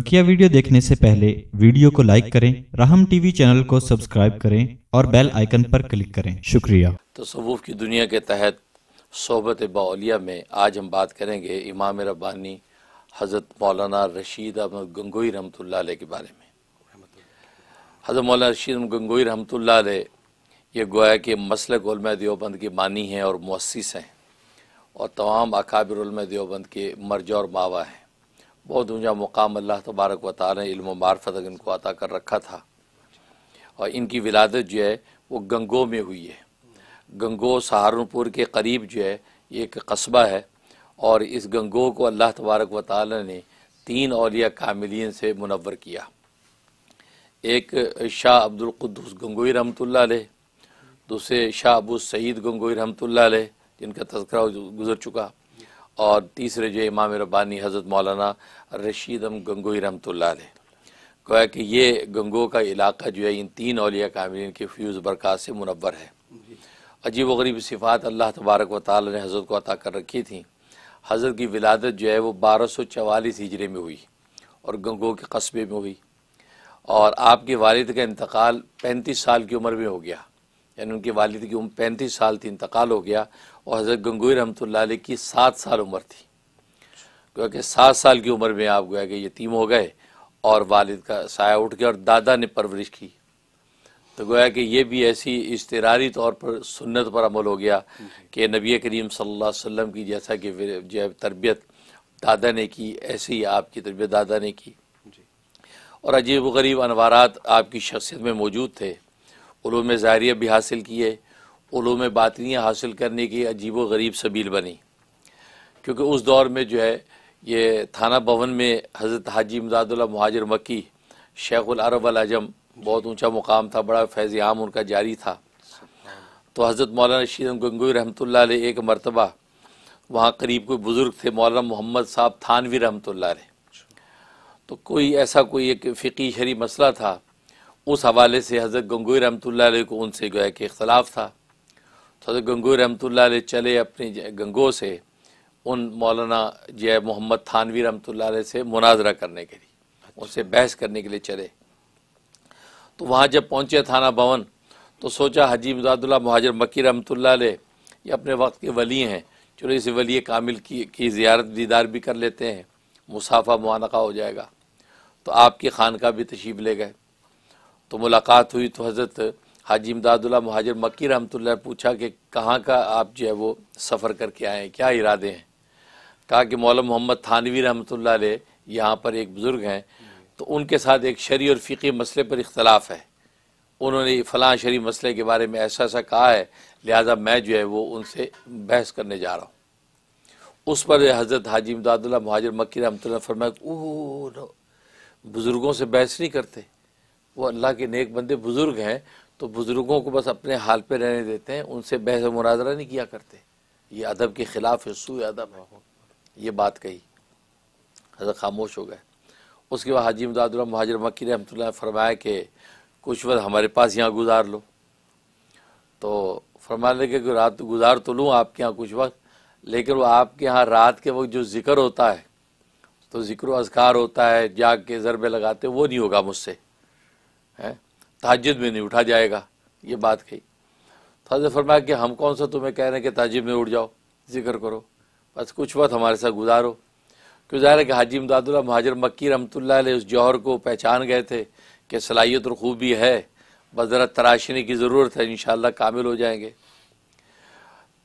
बकिया वीडियो देखने से पहले वीडियो को लाइक करें राहम टीवी चैनल को सब्सक्राइब करें और बेल आइकन पर क्लिक करें शुक्रिया सबूफ की दुनिया के तहत सोबत बाउलिया में आज हम बात करेंगे इमाम रब्बानी हज़रत मौलाना रशीद अहमद गंगोई रहमत के बारे में हज़रत मौलाना रशीद अहमद गंगोई रहमत ये गोया के मसलक देवबंद के मानी हैं और मुसिस हैं और तमाम अकाबिर देवबंद के मर्जा और मावा हैं बहुत ऊँचा मुकाम अल्लाह तबारक व ताली ने मार्फत इनको अता कर रखा था और इनकी विलादत जो है वो गंगो में हुई है गंगो सहारनपुर के करीब जो है एक कस्बा है और इस गंगो को अल्लाह तबारक व ने तीन अलिया कामिलियन से मुनवर किया एक शाह अब्दुल्कुद्दूस गंगोई रहमत दूसरे शाह अबू सईद गंगोई रहमत जिनका तस्करा गुजर चुका और तीसरे जो इमाम रबानी हज़रत मौलाना रशीदम गंगोई रहमत गोया कि ये गंगो का इलाका जो है इन तीन अलिया कामिन के फ्यूज़ बरक़ात से मुनवर है अजीब व गरीब सिफ़ात अल्लाह तबारक व ताल ने हज़रत को अता कर रखी थी हज़रत की विलादत जो है वो बारह सौ चवालीस हिजरे में हुई और गंगो के कस्बे में हुई और आपके वालद का इंतकाल पैंतीस साल की उम्र में हो गया यानी उनके वालिद की उम्र पैंतीस साल थी इंतकाल हो गया और हज़रत गंगोई रमत की सात साल उम्र थी क्योंकि सात साल की उम्र में आप गोया कि यतीम हो गए और वालिद का साया उठ गया और दादा ने परवरिश की तो गोया कि ये भी ऐसी इश्तरारी तौर पर सुन्नत पर अमल हो गया कि नबी करीम सल्लल्लाहु अलैहि वसल्लम की जैसा कि जो है तरबियत दादा ने की ऐसे ही आपकी तरबियत दादा ने की और अजीब गरीब अनवारात आपकी शख्सियत में मौजूद थे उलूम ज़ाहरिया भी हासिल किए उलूम बातनियाँ हासिल करने की अजीब व गरीब सबील बनी क्योंकि उस दौर में जो है ये थाना भवन में हज़रत हाजी इमदादुल्ला महाजर मक्की शेख़ुलरब अजम बहुत ऊँचा मुकाम था बड़ा फैज़ आम उनका जारी था तो हज़रत मौलाना शीरम गंगोई रहमत एक मरतबा वहाँ करीब कोई बुज़ुर्ग थे मौलाना मोहम्मद साहब थानवी रहमत तो कोई ऐसा कोई एक फ़िकी शरी मसला था उस हवाले से हज़रत गंगोई रहमत को उनसे है कि इख्तलाफ था तो हज़रत गंगोई रहमत चले अपने गंगो से उन मौलाना जय मोहम्मद थानवी रहमत से मुनाजरा करने के लिए उनसे अच्छा। बहस करने के लिए चले तो वहाँ जब पहुँचे थाना भवन तो सोचा हजी मजादुल्ला महाजर मकी रहमत ये अपने वक्त के वली हैं चलो इसे वली कामिल की की ज़्यारत दीदार भी कर लेते हैं मुसाफा मुआनका हो जाएगा तो आपकी खानका भी तशीब ले गए तो मुलाकात हुई तो हज़रत हाजी इमदादुल्ला महाजर मक्की रहमत ने पूछा कि कहाँ का आप जो है वो सफ़र करके आए हैं क्या इरादे हैं कहा कि मौलम मोहम्मद थानवी रहमत ला यहाँ पर एक बुज़ुर्ग हैं तो उनके साथ एक शरी और फ़िकी मसले पर इख्तलाफ है उन्होंने फ़लाँ शरी मसले के बारे में ऐसा ऐसा कहा है लिहाजा मैं जो है वो उनसे बहस करने जा रहा हूँ उस पर हज़रत हाजी इमदादुल्ला महाजर मक्की रहमत फरमाया बुज़ुर्गों से बहस नहीं करते वो अल्लाह के नेक बंदे बुज़ुर्ग हैं तो बुज़ुर्गों को बस अपने हाल पे रहने देते हैं उनसे बहस मुनाजरा नहीं किया करते ये अदब के ख़िलाफ़ सू अदब है ये बात कही हजरत खामोश हो गए उसके बाद हाजी मदादुल्ला महाजर मक्की रहमत ने फरमाया कि कुछ वक्त हमारे पास यहाँ गुजार लो तो फरमा लगे कि रात गुजार तो लूँ आपके यहाँ कुछ वक्त लेकिन वो आपके यहाँ रात के वक्त जो ज़िक्र होता है तो ज़िक्र अजकार होता है जाग के ज़रबे लगाते वो नहीं होगा मुझसे है तहजद में नहीं उठा जाएगा ये बात कही तो फरमाया कि हम कौन सा तुम्हें कह रहे हैं कि तहजद में उठ जाओ जिक्र करो बस कुछ वक्त हमारे साथ गुजारो क्यों ज़ाहिर है कि हाजी इमदादुल्ला महाजर मक्की रमतुल्ला उस जौहर को पहचान गए थे कि सलाहियत और खूबी है बस ज़रा तराशने की ज़रूरत है इन कामिल हो जाएंगे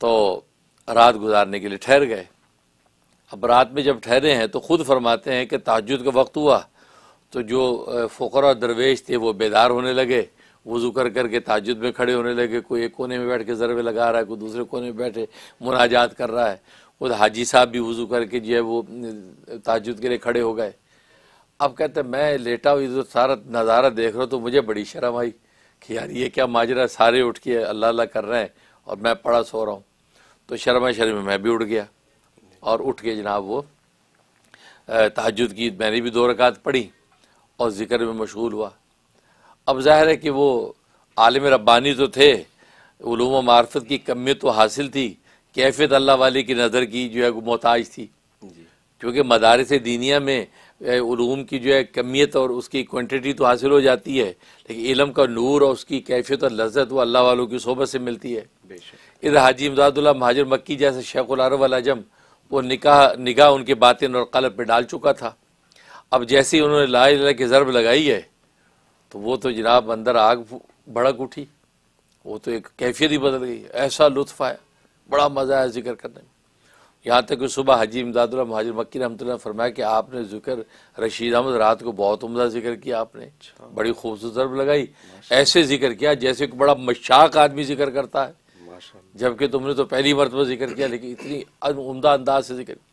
तो रात गुजारने के लिए ठहर गए अब रात में जब ठहरे हैं तो खुद फरमाते हैं कि ताजुद का वक्त हुआ तो जो फ़कर और दरवेश थे वो बेदार होने लगे वज़ू कर कर के ताजुद में खड़े होने लगे कोई एक कोने में बैठ के ज़रबे लगा रहा है कोई दूसरे कोने में बैठे मुनाजात कर रहा है खुद हाजी साहब भी वज़ू करके जो है वो ताजुद के लिए खड़े हो गए अब कहते मैं लेटा हुई जो तो सारा नज़ारा देख रहा हूँ तो मुझे बड़ी शर्म आई कि यार ये क्या माजरा सारे उठ के अल्लाह अल्लाह कर रहे हैं और मैं पड़ा सो रहा हूँ तो शर्मा शर्मा मैं भी उठ गया और उठ के जनाब वो ताजुद की मैंने भी दो रकात पढ़ी और ज़िक्र में मशगूल हुआ अब ज़ाहिर है कि वो आलम रब्बानी तो थे ूम मार्फत की कमियत तो हासिल थी कैफियत अल्लाह वाले की नज़र की जो है वो मोहताज थी क्योंकि मदारस दीनिया में ूम की जो है कमियत और उसकी क्वान्टिटी तो हासिल हो जाती है लेकिन इलम का नूर और उसकी कैफियत और लज्जत वो अल्लाह वालों की सोबत से मिलती है इधर हाजी इमदादुल्ला महाजर मक्की जैसे शेख उलारब अजम वो निकाह निगाह उनके बातिन और कलब पर डाल चुका था अब जैसे ही उन्होंने ला ला की ज़रब लगाई है तो वो तो जनाब अंदर आग भड़क उठी वो तो एक कैफियत ही बदल गई ऐसा लुत्फ आया बड़ा मज़ा आया जिक्र करने में यहाँ तक कि सुबह हजी इमदादुल्ला महाजर मक्की रमत फरमाया कि आपने जिक्र रशीद अहमद रात को बहुत उमदा जिक्र किया आपने अच्छा। बड़ी खूबसूरत ज़रब लगाई ऐसे जिक्र किया जैसे कि बड़ा मशाक आदमी जिक्र करता है जबकि तुमने तो पहली मरतबा जिक्र किया लेकिन इतनी उमदा अंदाज से जिक्र किया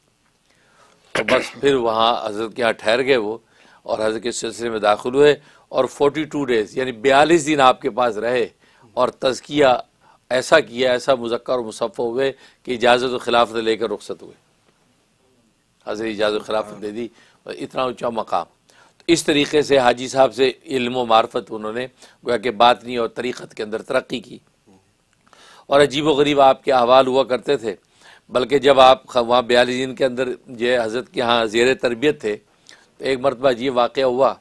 तो बस फिर वहाँ हजरत के यहाँ ठहर गए वो और हजरत के सिलसिले में दाखिल हुए और फोर्टी टू डेज यानी बयालीस दिन आपके पास रहे और तजकिया ऐसा किया ऐसा मुजक्र और मुसफ़ हुए कि इजाज़त खिलाफत लेकर रुख्सत हुए हजरत इजाज़त खिलाफत दे दी और इतना ऊँचा मकाम तो इस तरीके से हाजी साहब से इल्म मार्फत उन्होंने गोया कि बातनी और तरीक़त के अंदर तरक्की की और अजीब व गरीब आपके अहवाल हुआ करते थे बल्कि जब आप वहाँ बयालीस दिन के अंदर जो हज़रत के यहाँ जेर तरबियत थे तो एक मरतबा ये वाक़ हुआ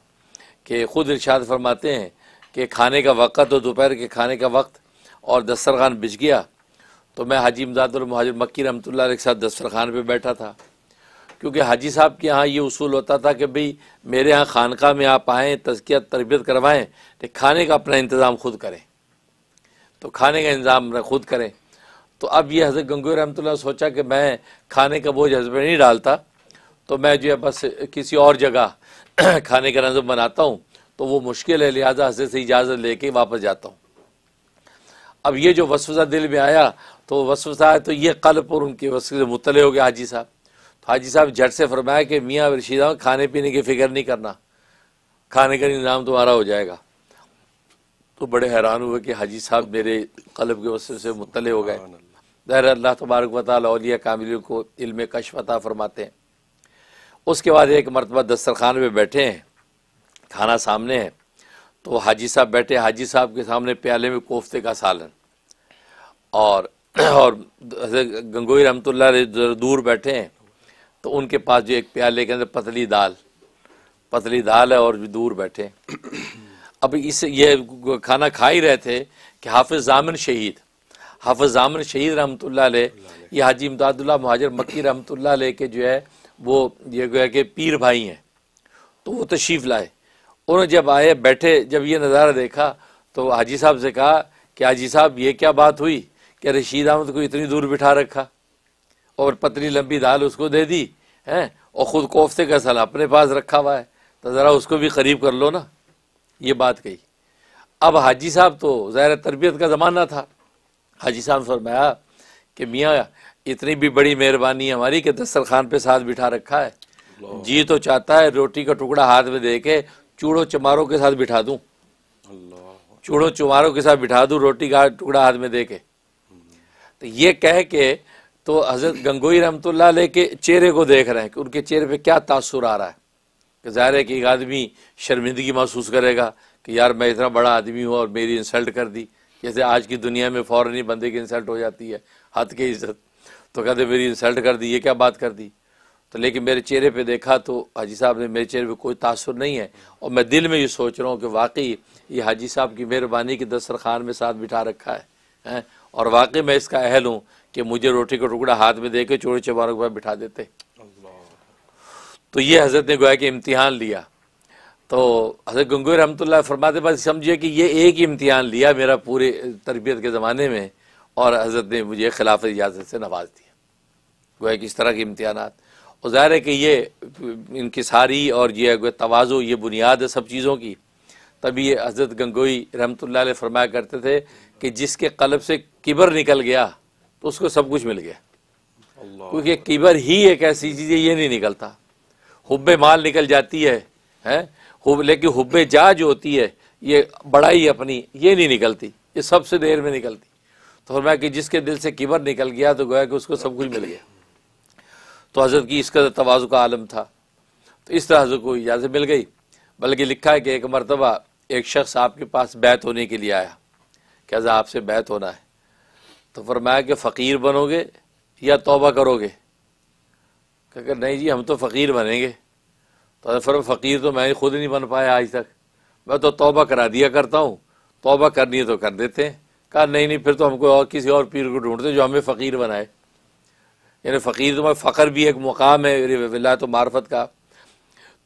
कि ख़ुद इर्शाद फरमाते हैं कि खाने का वक़्त और तो दोपहर के खाने का वक्त और दस्तरखान बिछ गया तो मैं हाजी इमदादुल और मक्की रमत के साथ दस्तरखान पर बैठा था क्योंकि हाजी साहब के यहाँ ये उसूल होता था कि भाई मेरे यहाँ खानका में आप आएँ तजकिया तरबियत करवाएँ तो खाने का अपना इंतज़ाम खुद करें तो खाने का इंतज़ाम खुद करें तो अब ये हज़रत गंगोई रहमत सोचा कि मैं खाने का बोझ हजब नहीं डालता तो मैं जो है बस किसी और जगह खाने का नज़म बनाता हूँ तो वो मुश्किल है लिहाजा हजरत से इजाज़त लेके वापस जाता हूँ अब ये जो वसवसा दिल में आया तो वसवसा तो ये कल और उनके वसवे से मुतल हो गया हाजी साहब तो हाजी साहब झट से फरमाया कि मियाँ रशीदा खाने पीने की फ़िक्र नहीं करना खाने का इंतज़ाम तुम्हारा हो जाएगा तो बड़े हैरान हुए कि हाजी साहब मेरे कलब के वसवे से मुतले हो गए दहर अल्लाह तबारक वालिया कामिल को इल्म कशवता फरमाते हैं उसके बाद एक मरतबा दस्तरखान में बैठे हैं खाना सामने है तो हाजी साहब बैठे हाजी साहब के सामने प्याले में कोफ्ते का सालन और और गंगोई रहमतुल्ला दूर बैठे हैं तो उनके पास जो एक प्याले के अंदर पतली दाल पतली दाल है और भी दूर बैठे अब इस ये खाना खा ही रहे थे कि हाफिज जामिन शहीद हाफज आमन शहीद रहमत ला हाजी इमदादुल्ला महाजर मक्की रहमत ला के जो है वो ये गोया के पीर भाई हैं तो वो तशीफ लाए उन्होंने जब आए बैठे जब ये नज़ारा देखा तो हाजी साहब से कहा कि हाजी साहब ये क्या बात हुई कि रशीद अहमद को इतनी दूर बिठा रखा और पतली लंबी दाल उसको दे दी हैं और ख़ुद कोफ्ते का सला अपने पास रखा हुआ है तो ज़रा उसको भी करीब कर लो ना ये बात कही अब हाजी साहब तो ज़ाहिर तरबियत का ज़माना था हाजी साहब फरमाया कि मियाँ इतनी भी बड़ी मेहरबानी हमारी कि दस्तरखान पे साथ बिठा रखा है जी तो चाहता है रोटी का टुकड़ा हाथ में दे के चूड़ो चमारों के साथ बिठा दूँ चूड़ो चुमारों के साथ बिठा दूँ रोटी का टुकड़ा हाथ में दे के तो ये कह के तो हज़रत गंगोई रहमतुल्ला ले के चेहरे को देख रहे हैं कि उनके चेहरे पे क्या तासुर आ रहा है कि ज़ाहिर है कि एक आदमी शर्मिंदगी महसूस करेगा कि यार मैं इतना बड़ा आदमी हूँ और मेरी इंसल्ट कर दी जैसे आज की दुनिया में फ़ौरन ही बंदे की इंसल्ट हो जाती है हद के इज्जत तो कहते मेरी इंसल्ट कर दी ये क्या बात कर दी तो लेकिन मेरे चेहरे पे देखा तो हाजी साहब ने मेरे चेहरे पे कोई तासर नहीं है और मैं दिल में ये सोच रहा हूँ कि वाकई ये हाजी साहब की मेहरबानी की दस्तरखान में साथ बिठा रखा है, है? और वाकई मैं इसका अहल हूँ कि मुझे रोटी का टुकड़ा हाथ में दे के चोरी चबारों के बाद बिठा देते तो ये हजरत ने गोया कि इम्तिहान लिया तो हजरत गंगोई रहमत फरमाते बस समझिए कि ये एक ही इम्तिहान लिया मेरा पूरे तरबियत के ज़माने में और हजरत ने मुझे खिलाफ इजाज़त से नवाज दिया गोया कि इस तरह के इम्तहान और ज़ाहिर है कि ये इनकी सारी और ये गोया तोज़ो ये बुनियाद है सब चीज़ों की तभी ये हजरत गंगोई रहमत फरमाया करते थे कि जिसके कलब से किबर निकल गया तो उसको सब कुछ मिल गया क्योंकि किबर ही एक ऐसी चीज़ है ये नहीं निकलता हुब माल निकल जाती है हैं हुब लेकिन हुब जा जो होती है ये बड़ाई अपनी ये नहीं निकलती ये सबसे देर में निकलती तो फरमाया कि जिसके दिल से किबर निकल गया तो गोया कि उसको सब कुछ मिल गया तो हज़रत की इसका तोज़ु का आलम था तो इस तरह हज़रत को इजाज़त मिल गई बल्कि लिखा है कि एक मरतबा एक शख्स आपके पास बैत होने के लिए आया क्या आपसे बैत होना है तो फरमाया कि फ़कीर बनोगे या तोबा करोगे कहकर नहीं जी हम तो फ़कीर बनेंगे तो फिर फ़कीर तो मैं खुद नहीं बन पाया आज तक मैं तो तौबा करा दिया करता हूँ तोबा करनी है तो कर देते हैं कहा नहीं नहीं फिर तो हमको और किसी और पीर को ढूंढते जो हमें फ़कीर बनाए यानी फ़कीर तो मैं फ़खर भी एक मुकाम है विला तो मार्फत का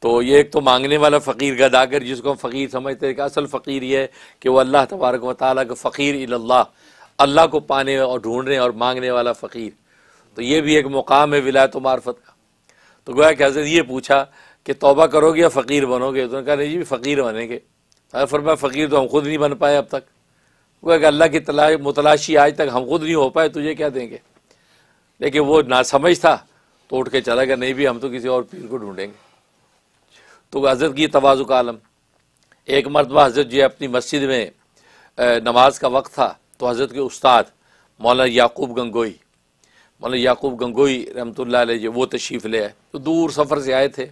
तो ये एक तो मांगने वाला फ़कीर गदागर जिसको हम फ़कीर समझते हैं कि असल फ़कीर ये है कि वो अल्लाह तबारक व ताली का फ़कीर अल्लाह अल्लाह को पाने और ढूंढने और मांगने वाला फ़कीर तो ये भी एक मुकाम है विलायत मार्फत का तो गोया कि हजरत ये पूछा कि तोबा करोगे या फ़कीर बनोगे तो कहा नहीं जी फ़कीर बनेंगे फिर मैं फ़कीर तो हम खुद नहीं बन पाए अब तक वो अगर अल्लाह की तला मुतलाशी आज तक हम खुद नहीं हो पाए तुझे क्या देंगे लेकिन वो ना समझ था तो उठ के चला गया नहीं भी हम तो किसी और पीर को ढूंढेंगे तो हज़रत की तोज़ु का आलम एक मरतबा हज़रत जी अपनी मस्जिद में नमाज का वक्त था तो हज़रत के उस्ताद मौलाना याकूब गंगोई मौलाना याकूब गंगोई रहमत ला वो तशरीफ़ ले आए तो दूर सफ़र से आए थे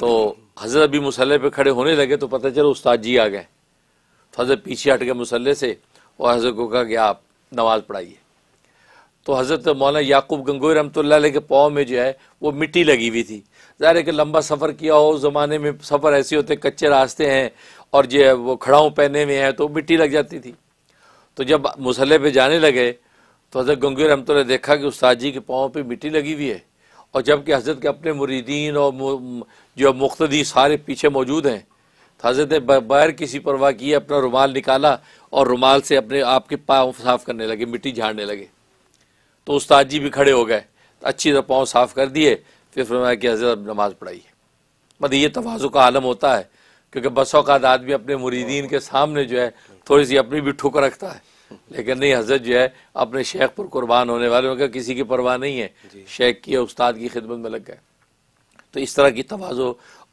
तो हज़रत अभी मसल्ले पे खड़े होने लगे तो पता चलो उस्ताद जी आ गए तो हज़रत पीछे हट गए मुसल्ले से और हज़रत को कहा कि आप नमाज़ पढ़ाइए तो हज़रत मौलाना याकूब गंगोई रमत के पाँव में जो है वो मिट्टी लगी हुई थी ज़ाहिर है कि लंबा सफ़र किया हो उस ज़माने में सफ़र ऐसे होते कच्चे रास्ते हैं और जो है वो खड़ाऊँ पहने हुए हैं तो मिट्टी लग जाती थी तो जब मसल्ले पे जाने लगे तो हज़रत गंगोई रमत देखा कि उस्ताद जी के पाँव पर मिट्टी लगी हुई है और जबकि हज़रत के अपने मुरीदीन और जो मुख्तदी सारे पीछे मौजूद हैं हजरत ने बैर किसी परवाह किए अपना रुमाल निकाला और रुमाल से अपने आप के पाँव साफ़ करने लगे मिट्टी झाड़ने लगे तो उस्ताद जी भी खड़े हो गए अच्छी तरह पाँव साफ़ कर दिए फिर फरमाया कि हजरत नमाज़ पढ़ाई मत मतलब ये तोज़ु का आलम होता है क्योंकि बस अवत आदमी अपने मुरीदीन के सामने जो है थोड़ी सी अपनी भी ठुक रखता है लेकिन नहीं हजरत जो है अपने शेख पर कुर्बान होने वाले का किसी की परवाह नहीं है शेख की उस्ताद की खिदमत में लग गए तो इस तरह की तोज़ो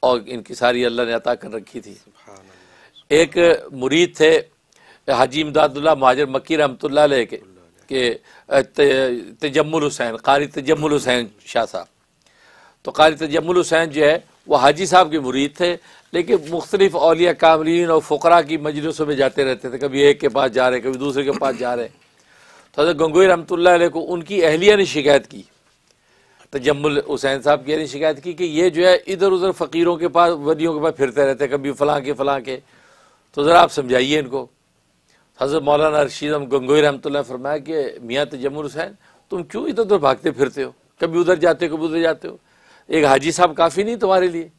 और इनकी सारी अल्लाह ने अता कर रखी थी एक मुरीद थे हाजी इमदादुल्ला महाजर मकी रहमत के, के तजम्मुल हुसैन कारी तजम्मुल हुसैन शाह साहब तो कारी तजम्मुल हुसैन जो है वह हाजी साहब के मुरीद थे लेकिन मुख्तलिफ अलिया कामरीन और फ़करा की मजलिसों में जाते रहते थे कभी एक के पास जा रहे कभी दूसरे के पास जा रहे तो हजरत गंगोई रहमत को उनकी अहलिया ने शिकायत की तजम्मुल हुसैन साहब की यानी शिकायत की कि ये जो है इधर उधर फ़कीरों के पास वलियों के पास फिरते रहते कभी फलां के फ़लाँ के तो ज़रा आप समझाइए इनको हज़रत मौलाना रशीदम गंगोई रहमत फरमाया कि मियाँ तजम्मुल हुसैन तुम क्यों इधर उधर भागते फिरते हो कभी उधर जाते हो कभी उधर जाते हो एक हाजी साहब काफ़ी नहीं तुम्हारे लिए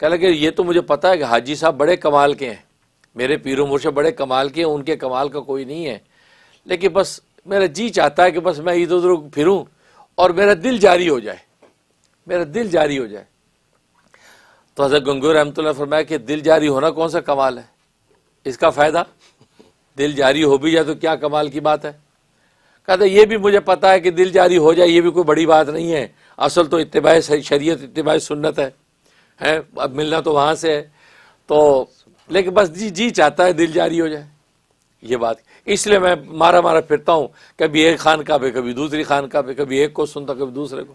कह लगे ये तो मुझे पता है कि हाजी साहब बड़े कमाल के हैं मेरे पीरों मुर्शे बड़े कमाल के हैं उनके कमाल का कोई नहीं है लेकिन बस मेरा जी चाहता है कि बस मैं इधर उधर फिरूँ और मेरा दिल जारी हो जाए मेरा दिल जारी हो जाए तो हजरत गंगू रहमत फरमाया कि दिल जारी होना कौन सा कमाल है इसका फ़ायदा दिल जारी हो भी जाए तो क्या कमाल की बात है कहते ये भी मुझे पता है कि दिल जारी हो जाए ये भी कोई बड़ी बात नहीं है असल तो इतबा शरीय इतबा सुन्नत है हैं अब मिलना तो वहाँ से है तो लेकिन बस जी जी चाहता है दिल जारी हो जाए ये बात इसलिए मैं मारा मारा फिरता हूँ कभी एक खान का पे कभी दूसरी खान का पे कभी एक को सुनता कभी दूसरे को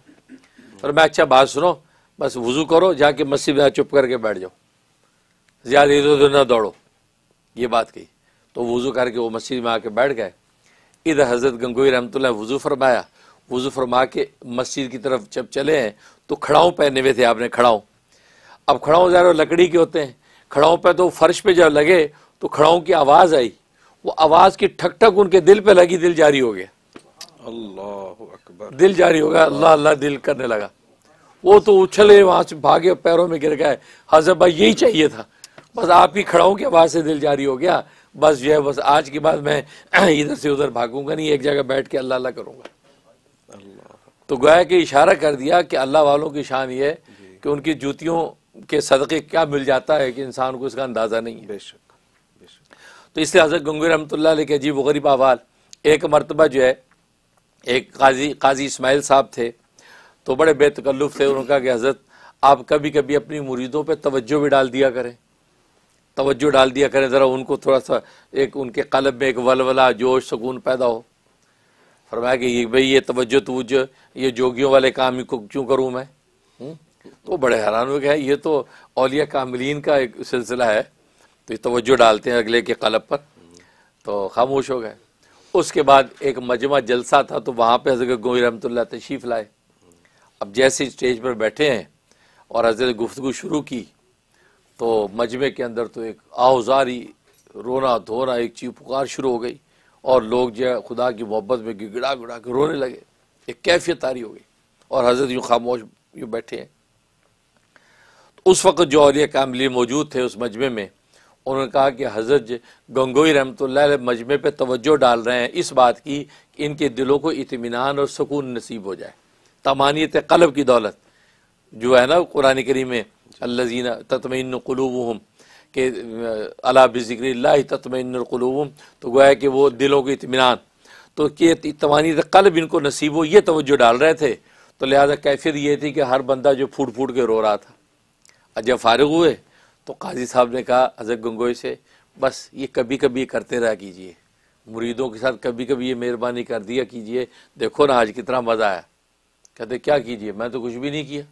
और मैं अच्छा बात सुनो बस वजू करो जाके मस्जिद में चुप करके बैठ जाओ ज़्यादा इधर उधर ना दौड़ो ये बात कही तो वज़ू करके वो मस्जिद में आके बैठ गए इधर हज़रत गंगोई रहमत वज़ू फरमाया वज़ू फरमा के मस्जिद की तरफ जब चले हैं तो खड़ाओं पहने हुए थे आपने खड़ाओं अब खड़ाओं ज़रा लकड़ी के होते हैं खड़ाओं पर तो फर्श पे जब लगे तो खड़ाओं की आवाज़ आई वो आवाज़ की ठक ठक उनके दिल पे लगी दिल जारी हो गया अल्लाह अकबर दिल जारी हो गया अल्लाह अल्लाह दिल करने लगा वो तो उछले वहां से भागे पैरों में गिर गए हजर भाई यही चाहिए था बस आप ही खड़ाओं की आवाज़ से दिल जारी हो गया बस जो है बस आज के बाद मैं इधर से उधर भागूंगा नहीं एक जगह बैठ के अल्लाह अल्लाह करूंगा तो गोया कि इशारा कर दिया कि अल्लाह वालों की शान ये कि उनकी जूतियों के सदक़े क्या मिल जाता है कि इंसान को इसका अंदाज़ा नहीं है तो इसलिए हज़रत गंगी रहमत के अजीब वरीब अवाल एक मरतबा जो है एक काजी काजी इसमाइल साहब थे तो बड़े बेतकल्लुफ़ थे उन्होंने कहा कि हज़रत आप कभी कभी अपनी मुरीदों पर तोज्जो भी डाल दिया करें तोज्जो डाल दिया करें ज़रा उनको थोड़ा सा एक उनके कलब में एक वलवला जोश सुकून पैदा हो फरमाया कि ये भाई ये तोज्जो तवज्जो ये जोगियों वाले काम ही क्यों करूँ मैं हम्म? तो बड़े हैरान हुए कि है ये तो अलिया कामलिन का एक सिलसिला है तो तोज्जो डालते हैं अगले के कलब पर तो खामोश हो गए उसके बाद एक मजमा जलसा था तो वहाँ पर हज़रत गोई रहमतुल्ला तशीफ लाए अब जैसे स्टेज पर बैठे हैं और हजरत गुफ्तु शुरू की तो मजमे के अंदर तो एक आहुजारी रोना धोना एक चीज पुकार शुरू हो गई और लोग जो है खुदा की मोहब्बत में गिड़ा गिड़ा के रोने लगे एक कैफियत आ रही हो गई और हजरत यूँ खामोश यूँ बैठे हैं तो उस वक्त जो और कामली मौजूद थे उस मजमे में उन्होंने कहा कि हज़रत गंगोई रहमत मजमे पर तोज्जो डाल रहे हैं इस बात की कि इनके दिलों को इतमान और सुकून नसीब हो जाए तमानियत कलब की दौलत जो है ना कुरान करी में अल्लाजीना ततमिन हम के अला बिक्र ततमिन तो गोया कि वो दिलों को इतमान तो कि तमानियत कलब इनको नसीब हो ये तोज्जो डाल रहे थे तो लिहाजा कैफियत ये थी कि हर बंदा जो फूट फूट के रो रहा था अजय फारग हुए तो काजी साहब ने कहा अजर गंगोई से बस ये कभी कभी करते रह कीजिए मुरीदों के साथ कभी कभी ये मेहरबानी कर दिया कीजिए देखो ना आज कितना मज़ा आया कहते क्या कीजिए मैं तो कुछ भी नहीं किया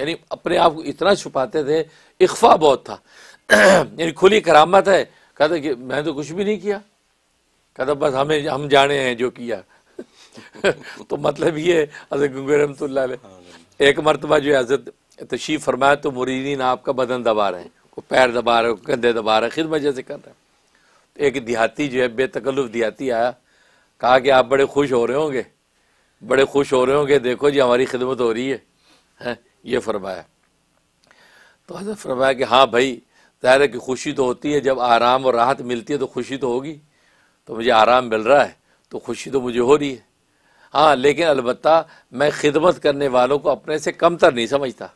यानी अपने आप को इतना छुपाते थे इख्फा बहुत था यानी खुली करामत है कहते कि मैं तो कुछ भी नहीं किया कहता बस हमें हम जाने हैं जो किया तो मतलब ये हजरत गंगोई रहमत हाँ, एक मरतबा जो है हजरत तशीफ तो फरमाया तो मुरीदीन आपका बदन दबा रहे हैं को पैर दबा रहे हो कंधे दबा रहे खिदमत जैसे कर रहे हैं तो एक देहाती जो है बेतकल्लुफ देहाती आया कहा कि आप बड़े खुश हो रहे होंगे बड़े खुश हो रहे होंगे देखो जी हमारी खिदमत हो रही है हैं ये फरमाया तो हजरत फरमाया कि हाँ भाई ज़ाहिर है कि खुशी तो होती है जब आराम और राहत मिलती है तो खुशी तो होगी तो मुझे आराम मिल रहा है तो खुशी तो मुझे हो रही है हाँ लेकिन अलबत्ता मैं खिदमत करने वालों को अपने से कमतर नहीं समझता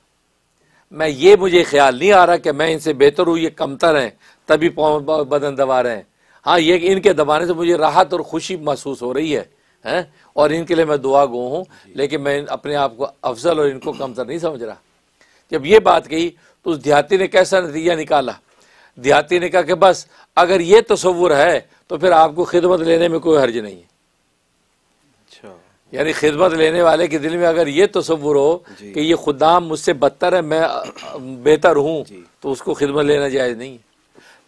मैं ये मुझे ख्याल नहीं आ रहा कि मैं इनसे बेहतर हूँ ये कमतर हैं तभी बदन दबा रहे हैं हाँ ये इनके दबाने से मुझे राहत और खुशी महसूस हो रही है हैं और इनके लिए मैं दुआ गो हूँ लेकिन मैं अपने आप को अफजल और इनको कमतर नहीं समझ रहा जब ये बात कही तो उस देहाती ने कैसा नतीजा निकाला देहाती ने कहा कि बस अगर ये तस्वुर है तो फिर आपको खिदमत लेने में कोई हर्ज नहीं है यानी खिदमत लेने वाले के दिल में अगर ये तस्वुर हो कि ये खुदाम मुझसे बदतर है मैं बेहतर हूँ तो उसको खिदमत लेना जायज़ नहीं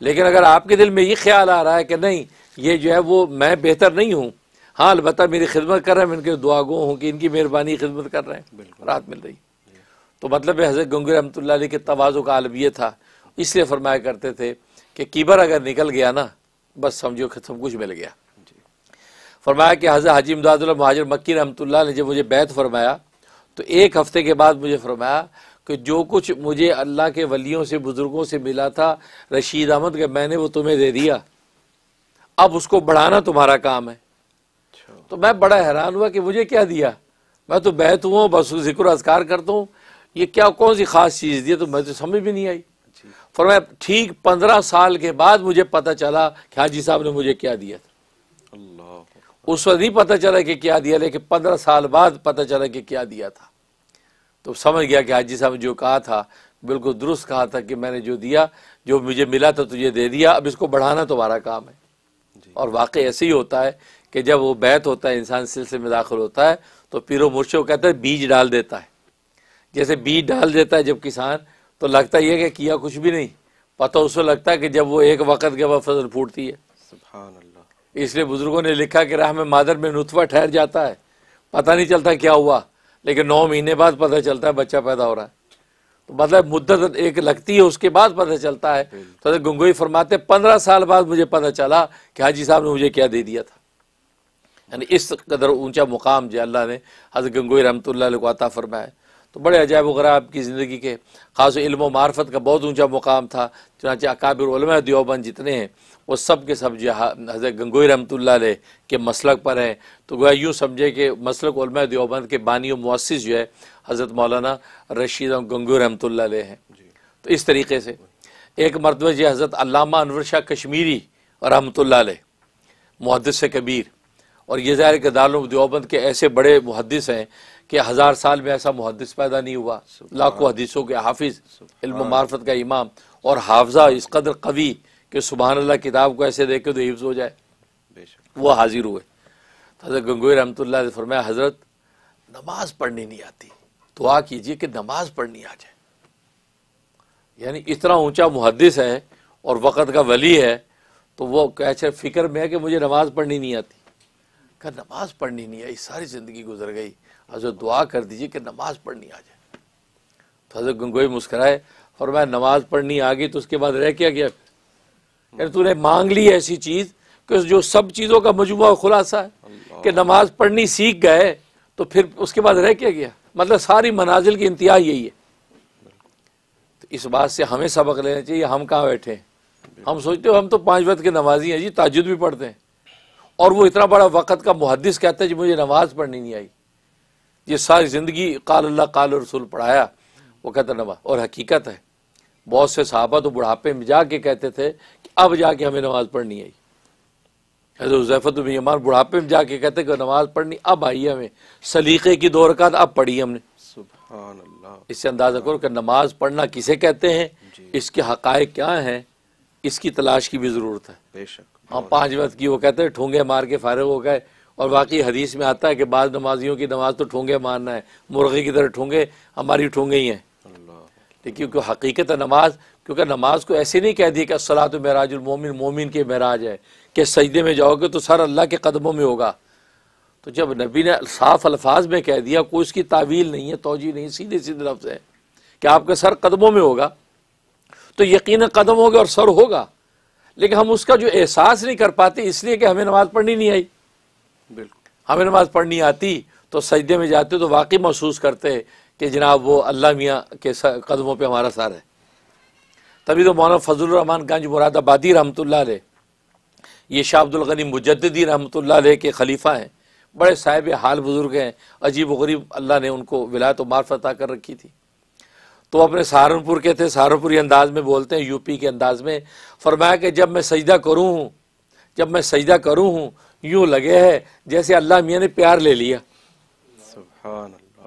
लेकिन अगर आपके दिल में ये ख्याल आ रहा है कि नहीं ये जो है वो मैं बेहतर नहीं हूँ हाँ अलबत् मेरी खिदमत कर रहे हैं मैं इनके दुआगो हूँ कि इनकी मेहरबानी खिदमत कर रहे हैं रात मिल रही तो मतलब हज़रत गंगू रमत के तोज़ो का आलम यह था इसलिए फरमाया करते थे कि कीबर अगर निकल गया ना बस समझो कि सब कुछ मिल गया फरमाया कि हज़र हाजी इमदादुल महाजर मक्की रहमतुल्लाह ने जब मुझे बैत फरमाया तो एक हफ़्ते के बाद मुझे फरमाया कि जो कुछ मुझे अल्लाह के वलियों से बुज़ुर्गों से मिला था रशीद अहमद के मैंने वो तुम्हें दे दिया अब उसको बढ़ाना तुम्हारा काम है अच्छा। तो मैं बड़ा हैरान हुआ कि मुझे क्या दिया मैं तो बैत हुआ बस जिक्र असकार करता हूँ ये क्या कौन सी ख़ास चीज़ दी तो मैं तो समझ भी नहीं आई फरमाया मैं ठीक पंद्रह साल के बाद मुझे पता चला कि हाजी साहब ने मुझे क्या दिया था अल्लाह उस वक्त नहीं पता चला कि क्या दिया लेकिन पंद्रह साल बाद पता चला कि क्या दिया था तो समझ गया कि हाजी साहब जो कहा था बिल्कुल दुरुस्त कहा था कि मैंने जो दिया जो मुझे मिला था तुझे दे दिया अब इसको बढ़ाना तुम्हारा काम है और वाकई ऐसे ही होता है कि जब वो बैत होता है इंसान सिलसिले में दाखिल होता है तो पीरो मुर्शे को कहता है बीज डाल देता है जैसे बीज डाल देता है जब किसान तो लगता ही है कि किया कुछ भी नहीं पता उसको लगता है कि जब वो एक वक्त के बाद फसल फूटती है इसलिए बुज़ुर्गों ने लिखा कि राह में मादर में नुतवा ठहर जाता है पता नहीं चलता क्या हुआ लेकिन नौ महीने बाद पता चलता है बच्चा पैदा हो रहा है तो मतलब मुद्दत एक लगती है उसके बाद पता चलता है तो गंगोई फरमाते पंद्रह साल बाद मुझे पता चला कि हाजी साहब ने मुझे क्या दे दिया था यानी इस कदर ऊंचा मुकाम जो अल्लाह ने हजरत गंगोई रमतल को अता फरमाया तो बड़े अजायब वगैरह आपकी ज़िंदगी के ख़ास इल्म मार्फत का बहुत ऊंचा मुकाम था चुनाच अकाबिर दियोबंद जितने हैं वो सब के सब हज़रत गंगोई रहमत के मसलक पर हैं तो गोया यूँ समझे कि मसलक दियोबंद के बानी मुस जो है हज़रत मौलाना रशीद गंगोई रहमत हैं तो इस तरीके से एक मरतबा जी हज़रत अलामा अनवर शाह कश्मीरी रहमत मुहदस कबीर और ये ज़ाहिर के दारुल दियोबंद के ऐसे बड़े मुहदस हैं कि हज़ार साल में ऐसा मुहदस पैदा नहीं हुआ लाखों हदीसों के हाफिज़ इल्म मार्फत का इमाम और हाफजा इस कदर कवी कि सुबह अल्लाह किताब को ऐसे देखे तो हिफ्ज़ हो जाए वो हाजिर हुए तो हज़रत गंगोई रहमत ने फरमाया हज़रत नमाज पढ़नी नहीं आती दुआ कीजिए कि नमाज पढ़नी आ जाए यानी इतना ऊंचा मुहदस है और वक़्त का वली है तो वो कैसे अच्छा, फ़िक्र में है कि मुझे नमाज पढ़नी नहीं आती क्या नमाज पढ़नी नहीं आई सारी ज़िंदगी गुजर गई हजरत दुआ कर दीजिए कि नमाज पढ़नी आ जाए तो हजरत गंगोई मुस्कराए और मैं नमाज पढ़नी आ गई तो उसके बाद रह क्या गया कि तूने मांग ली ऐसी चीज़ कि जो सब चीज़ों का मजमू खुलासा है कि नमाज पढ़नी सीख गए तो फिर उसके बाद रह क्या गया मतलब सारी मनाजिल की इंतहा यही है तो इस बात से हमें सबक लेना चाहिए हम कहाँ बैठे हैं हम सोचते हो हम तो पांच वक्त के नमाजी हैं जी ताजुद भी पढ़ते हैं और वो इतना बड़ा वक़्त का मुहदस कहता है जी मुझे नमाज पढ़नी नहीं आई ये सारी ज़िंदगी काल अल्लाह काल रसूल पढ़ाया वो कहता नमाज और हकीकत है बहुत से सहाबा तो बुढ़ापे में जाके कहते थे अब जाके हमें नमाज पढ़नी आई हजरत जैफत बुढ़ापे में जाके कहते कि नमाज पढ़नी अब आई हमें सलीके की दो रकात अब पढ़ी हमने इससे अंदाज़ा करो कि नमाज पढ़ना किसे कहते हैं इसके हक़ क्या हैं इसकी तलाश की भी ज़रूरत है बेशक हम वक्त की वो कहते हैं ठोंगे मार के फारग हो गए और बाकी हदीस में आता है कि बाद नमाजियों की नमाज तो ठोंगे मारना है मुर्गे की तरह ठोंगे हमारी ठोंगे ही हैं देखिए क्योंकि हकीकत नमाज क्योंकि नमाज को ऐसे नहीं कह दिया कि असला तो महराज मोमिन के महराज है कि सजदे में जाओगे तो सर अल्लाह के कदमों में होगा तो जब नबी ने साफ अल्फाज में कह दिया कोई उसकी तावील नहीं है तोजी नहीं सीधे सीधे लफ्ज़ है कि आपका सर कदमों में होगा तो यकीन कदम होगा और सर होगा लेकिन हम उसका जो एहसास नहीं कर पाते इसलिए कि हमें नमाज़ पढ़नी नहीं आई बिल्कुल हमें नमाज़ पढ़नी आती तो सजदे में जाते तो वाकई महसूस करते कि जनाब वो अल्लाह मियाँ के कदमों पर हमारा सर है तभी तो मौलाना फजलरहमान गंज मुरादाबादी रहमत ला ये शाह गनी मुजदी रहमत ला के खलीफा हैं बड़े साहिब हाल बुज़ुर्ग हैं अजीब गरीब अल्लाह ने उनको विलायत अता कर रखी थी तो अपने सहारनपुर के थे सहारनपुरी अंदाज में बोलते हैं यूपी के अंदाज में फरमाया कि जब मैं सजदा करूँ हूँ जब मैं सजदा करूँ हूँ यूँ लगे है जैसे अल्लाह मियाँ ने प्यार ले लिया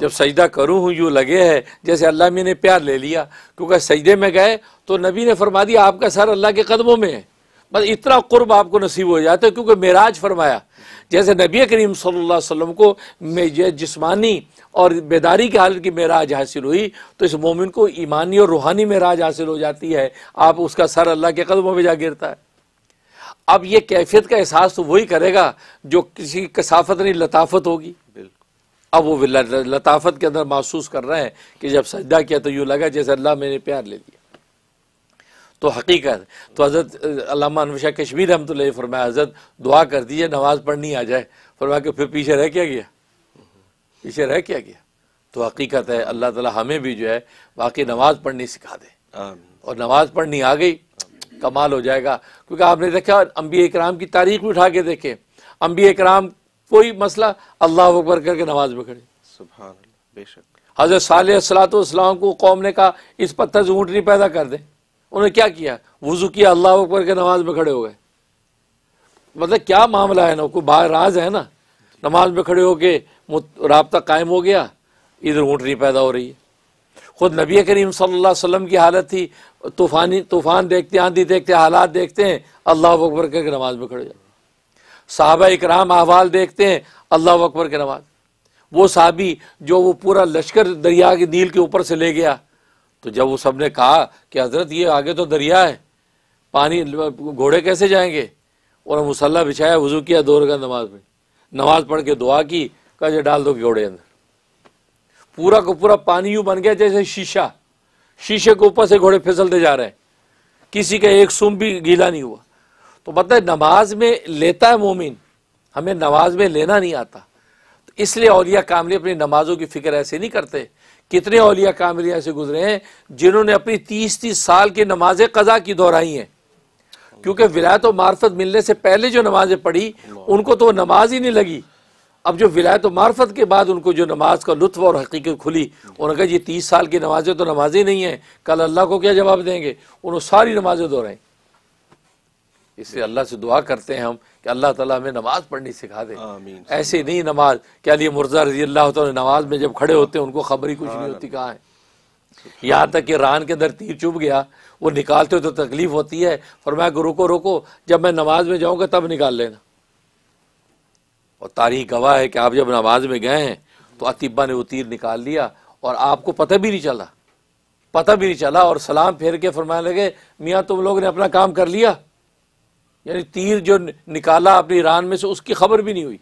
जब सजदा करूँ हूँ यूँ लगे है जैसे अल्लाह में ने प्यार ले लिया क्योंकि सजदे में गए तो नबी ने फरमा दिया आपका सर अल्लाह के कदमों में है बस इतना कुर्ब आपको नसीब हो जाता है क्योंकि मेराज फरमाया जैसे नबी करीम सल्लल्लाहु अलैहि वसल्लम को ये जिस्मानी और बेदारी की हालत की मेराज हासिल हुई तो इस मोमिन को ईमानी और रूहानी मेराज हासिल हो जाती है आप उसका सर अल्लाह के कदमों में जा गिरता है अब ये कैफियत का एहसास तो वही करेगा जो किसी कसाफत नहीं लताफत होगी अब वो लताफत के अंदर महसूस कर रहे हैं कि जब सजदा किया तो यूँ लगा जैसे अल्लाह मैंने प्यार ले लिया तो हकीकत तो हज़रत अनुशा कश्मीर हम तो फरमाया हज़रत दुआ कर दीजिए नमाज़ पढ़नी आ जाए फरमा के फिर पीछे रह क्या गया पीछे रह क्या गया तो हकीकत है अल्लाह ताला हमें भी जो है बाकी नमाज़ पढ़नी सिखा दे और नमाज़ पढ़नी आ गई कमाल हो जाएगा क्योंकि आपने देखा अम्बी कराम की तारीख भी उठा के देखे अम्बी कराम कोई मसला अल्लाह अकबर करके नमाज में खड़े सुबह बेशक हजरत सालसलातम को कौम ने कहा इस पत्थर से ऊँटनी पैदा कर दे उन्होंने क्या किया वजू किया अल्लाह अकबर के नमाज में खड़े हो गए मतलब क्या मामला है ना कोई बाहर राज है ना नमाज में खड़े होके रबता कायम हो गया इधर ऊँटनी पैदा हो रही है खुद नबी करीम सल्लम की हालत थी तूफानी तूफान देखते आंधी देखते हालात देखते हैं अल्लाह अकबर करके नमाज में खड़े हो जाते साहबा इकराम अहवाल देखते हैं अल्लाह अकबर के नमाज वो साहबी जो वो पूरा लश्कर दरिया के नील के ऊपर से ले गया तो जब वो सब ने कहा कि हज़रत ये आगे तो दरिया है पानी घोड़े कैसे जाएंगे और मुसल्ला बिछाया वजू किया दो रखा नमाज में नमाज पढ़ के दुआ की कहा डाल दो घोड़े अंदर पूरा को पूरा पानी यूँ बन गया जैसे शीशा शीशे के ऊपर से घोड़े फिसलते जा रहे हैं किसी का एक सुम भी गीला नहीं हुआ तो मतलब नमाज में लेता है मोमिन हमें नमाज में लेना नहीं आता तो इसलिए अलिया कामली अपनी नमाजों की फिक्र ऐसे नहीं करते कितने अलिया कामली ऐसे गुजरे हैं जिन्होंने अपनी तीस तीस साल की नमाजें कज़ा की दोहराई हैं क्योंकि विलायत मार्फत मिलने से पहले जो नमाजें पढ़ी उनको तो नमाज ही नहीं लगी अब जो विलायत मार्फत के बाद उनको जो नमाज का लुत्फ और हकीकत खुली उन्होंने कहा ये तीस साल की नमाजें तो नमाजें नहीं है कल अल्लाह को क्या जवाब देंगे उन्होंने सारी नमाजें दोहराई इसलिए अल्लाह से दुआ करते हैं हम कि अल्लाह ताला हमें नमाज़ पढ़नी सिखा दे ऐसी नहीं नमाज क्या लिए मुर्जा रजी अल्लाह तो नमाज में जब खड़े होते हैं उनको खबर ही कुछ नहीं होती कहाँ है यहाँ तक कि रान के अंदर तीर चुभ गया वो निकालते हो तो तकलीफ़ होती है फरमाया मैं रुको रुको जब मैं नमाज में जाऊँगा तब निकाल लेना और तारीख गवाह है कि आप जब नमाज में गए हैं तो अतिबा ने वो तीर निकाल लिया और आपको पता भी नहीं चला पता भी नहीं चला और सलाम फेर के फरमाने लगे मियाँ तुम लोग ने अपना काम कर लिया यानी तीर जो निकाला अपने ईरान में से उसकी खबर भी नहीं हुई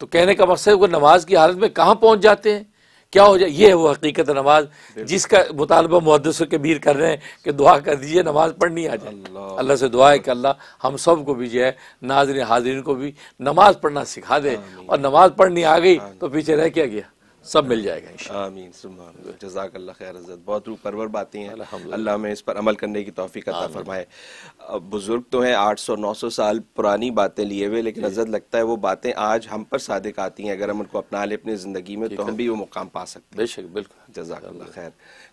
तो कहने का मकसद वो नमाज की हालत में कहाँ पहुँच जाते हैं क्या हो जाए ये है वो हकीकत नमाज जिसका मुतालबा मुहदस कबीर कर रहे हैं कि दुआ कर दीजिए नमाज पढ़नी आ जाए अल्लाह अल्ला से दुआ है कि अल्लाह हम सब को भी जो है नाजरन हाजरीन को भी नमाज पढ़ना सिखा दे और नमाज पढ़नी आ गई तो पीछे रह क्या गया सब मिल जाएगा आमीन जजाक अल्लाह खैर हजरत बहुत रूह परवर बातें हैं अल्लाह में इस पर अमल करने की तोफ़ी अता फरमाए बुज़ुर्ग तो हैं आठ सौ नौ सौ साल पुरानी बातें लिए हुए लेकिन हजरत लगता है वो बातें आज हम पर सादिक आती हैं अगर हम उनको अपना लें अपनी ज़िंदगी में तो हम भी वो मुकाम पा सकते हैं बेशक बिल्कुल जजाक अल्लाह खैर